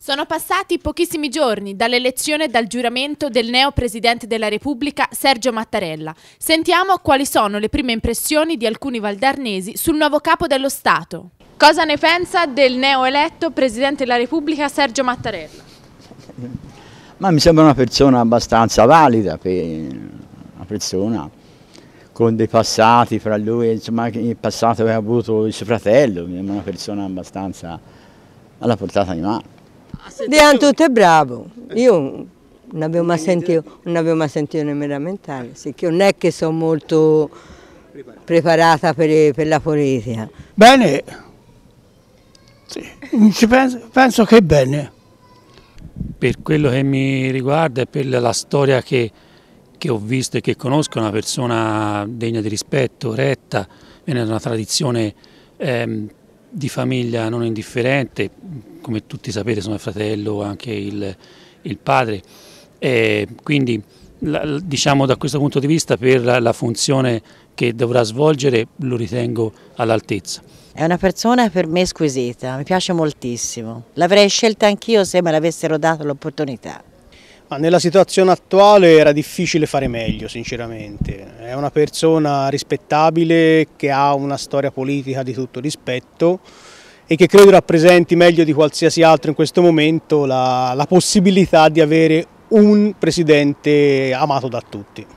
Sono passati pochissimi giorni dall'elezione e dal giuramento del neo Presidente della Repubblica Sergio Mattarella. Sentiamo quali sono le prime impressioni di alcuni valdarnesi sul nuovo capo dello Stato. Cosa ne pensa del neoeletto Presidente della Repubblica Sergio Mattarella? Ma mi sembra una persona abbastanza valida, una persona con dei passati fra lui, insomma il passato che ha avuto il suo fratello, mi sembra una persona abbastanza alla portata di mano. Diano tutto è bravo. Eh. Io non avevo mai sentito, eh. non avevo mai sentito nemmeno lamentare, sì, che non è che sono molto preparata per, per la politica. Bene, sì, penso, penso che bene. Per quello che mi riguarda e per la storia che, che ho visto e che conosco, una persona degna di rispetto, retta, viene da una tradizione ehm, di famiglia non indifferente, come tutti sapete sono il fratello, anche il, il padre, e quindi la, diciamo da questo punto di vista per la, la funzione che dovrà svolgere lo ritengo all'altezza. È una persona per me squisita, mi piace moltissimo. L'avrei scelta anch'io se me l'avessero dato l'opportunità. Ma nella situazione attuale era difficile fare meglio, sinceramente. È una persona rispettabile che ha una storia politica di tutto rispetto e che credo rappresenti meglio di qualsiasi altro in questo momento la, la possibilità di avere un presidente amato da tutti.